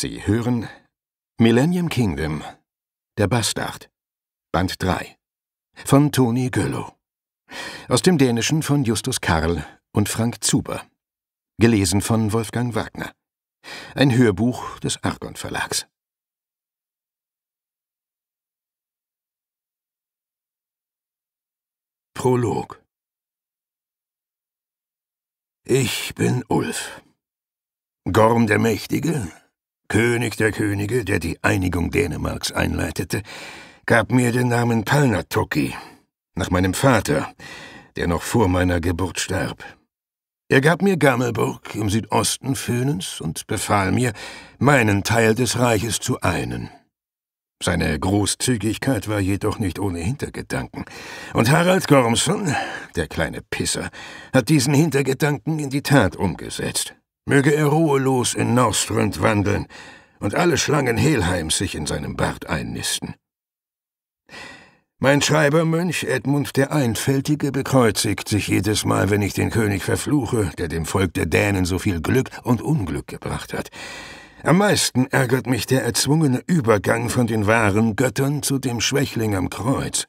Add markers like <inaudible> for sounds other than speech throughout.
Sie hören Millennium Kingdom, der Bastard, Band 3 von Toni Gölow. Aus dem Dänischen von Justus Karl und Frank Zuber. Gelesen von Wolfgang Wagner. Ein Hörbuch des Argon Verlags. Prolog Ich bin Ulf. Gorm der Mächtige, König der Könige, der die Einigung Dänemarks einleitete, gab mir den Namen Palnatoki, nach meinem Vater, der noch vor meiner Geburt starb. Er gab mir Gammelburg im Südosten Fönens und befahl mir, meinen Teil des Reiches zu einen. Seine Großzügigkeit war jedoch nicht ohne Hintergedanken, und Harald Gormson, der kleine Pisser, hat diesen Hintergedanken in die Tat umgesetzt. Möge er ruhelos in Norströnd wandeln und alle Schlangen Helheims sich in seinem Bart einnisten. Mein Schreibermönch Edmund der Einfältige bekreuzigt sich jedes Mal, wenn ich den König verfluche, der dem Volk der Dänen so viel Glück und Unglück gebracht hat. Am meisten ärgert mich der erzwungene Übergang von den wahren Göttern zu dem Schwächling am Kreuz.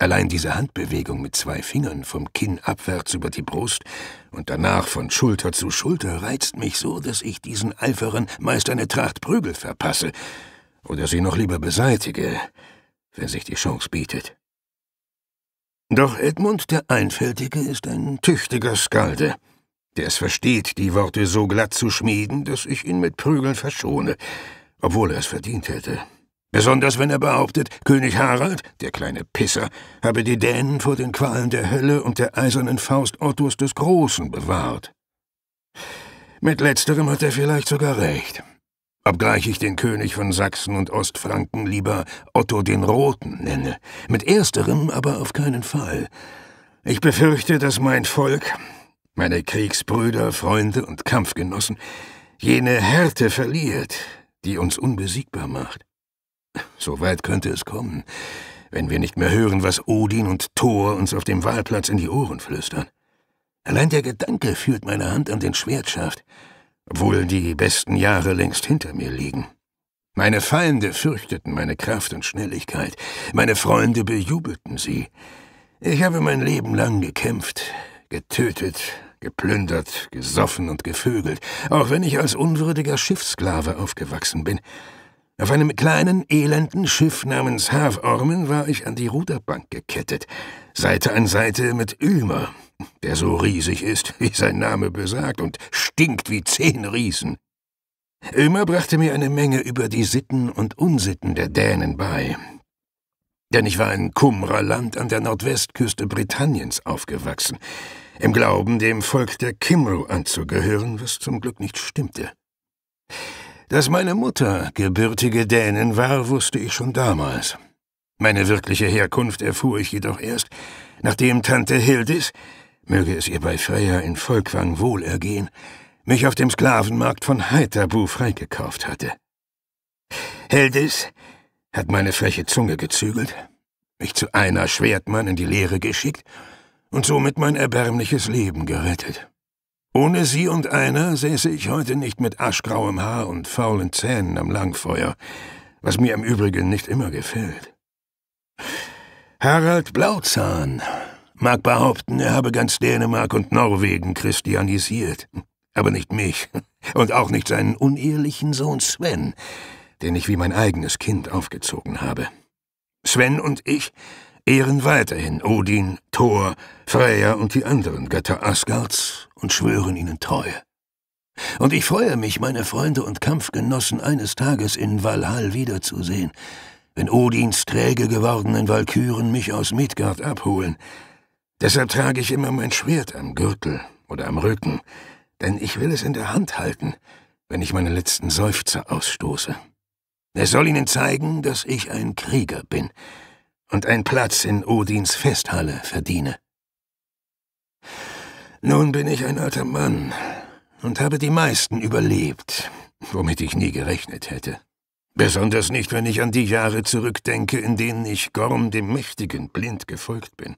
Allein diese Handbewegung mit zwei Fingern vom Kinn abwärts über die Brust und danach von Schulter zu Schulter reizt mich so, dass ich diesen eiferen meist eine Tracht Prügel verpasse oder sie noch lieber beseitige, wenn sich die Chance bietet. Doch Edmund der Einfältige ist ein tüchtiger Skalde, der es versteht, die Worte so glatt zu schmieden, dass ich ihn mit Prügeln verschone, obwohl er es verdient hätte. Besonders wenn er behauptet, König Harald, der kleine Pisser, habe die Dänen vor den Qualen der Hölle und der eisernen Faust Ottos des Großen bewahrt. Mit letzterem hat er vielleicht sogar recht, obgleich ich den König von Sachsen und Ostfranken lieber Otto den Roten nenne, mit ersterem aber auf keinen Fall. Ich befürchte, dass mein Volk, meine Kriegsbrüder, Freunde und Kampfgenossen, jene Härte verliert, die uns unbesiegbar macht so weit könnte es kommen, wenn wir nicht mehr hören, was Odin und Thor uns auf dem Wahlplatz in die Ohren flüstern. Allein der Gedanke führt meine Hand an den Schwertschaft, obwohl die besten Jahre längst hinter mir liegen. Meine Feinde fürchteten meine Kraft und Schnelligkeit, meine Freunde bejubelten sie. Ich habe mein Leben lang gekämpft, getötet, geplündert, gesoffen und gevögelt, auch wenn ich als unwürdiger Schiffssklave aufgewachsen bin. Auf einem kleinen, elenden Schiff namens Havormen war ich an die Ruderbank gekettet, Seite an Seite mit Ulmer, der so riesig ist, <laughs> wie sein Name besagt, und stinkt wie zehn Riesen. Ulmer brachte mir eine Menge über die Sitten und Unsitten der Dänen bei. Denn ich war in Kumra-Land an der Nordwestküste Britanniens aufgewachsen, im Glauben, dem Volk der Kimru anzugehören, was zum Glück nicht stimmte. Dass meine Mutter gebürtige Dänin war, wusste ich schon damals. Meine wirkliche Herkunft erfuhr ich jedoch erst, nachdem Tante Hildis, möge es ihr bei Freya in Volkwang wohlergehen, mich auf dem Sklavenmarkt von Heiterbu freigekauft hatte. Hildis hat meine freche Zunge gezügelt, mich zu einer Schwertmann in die Lehre geschickt und somit mein erbärmliches Leben gerettet. Ohne sie und einer säße ich heute nicht mit aschgrauem Haar und faulen Zähnen am Langfeuer, was mir im Übrigen nicht immer gefällt. Harald Blauzahn mag behaupten, er habe ganz Dänemark und Norwegen christianisiert, aber nicht mich und auch nicht seinen unehelichen Sohn Sven, den ich wie mein eigenes Kind aufgezogen habe. Sven und ich ehren weiterhin Odin, Thor, Freya und die anderen Götter Asgards und schwören ihnen Treue. Und ich freue mich, meine Freunde und Kampfgenossen eines Tages in Valhall wiederzusehen, wenn Odins träge gewordenen Walküren mich aus Midgard abholen. Deshalb trage ich immer mein Schwert am Gürtel oder am Rücken, denn ich will es in der Hand halten, wenn ich meine letzten Seufzer ausstoße. Es soll ihnen zeigen, dass ich ein Krieger bin, und einen Platz in Odins Festhalle verdiene. Nun bin ich ein alter Mann und habe die meisten überlebt, womit ich nie gerechnet hätte. Besonders nicht, wenn ich an die Jahre zurückdenke, in denen ich Gorm dem Mächtigen blind gefolgt bin.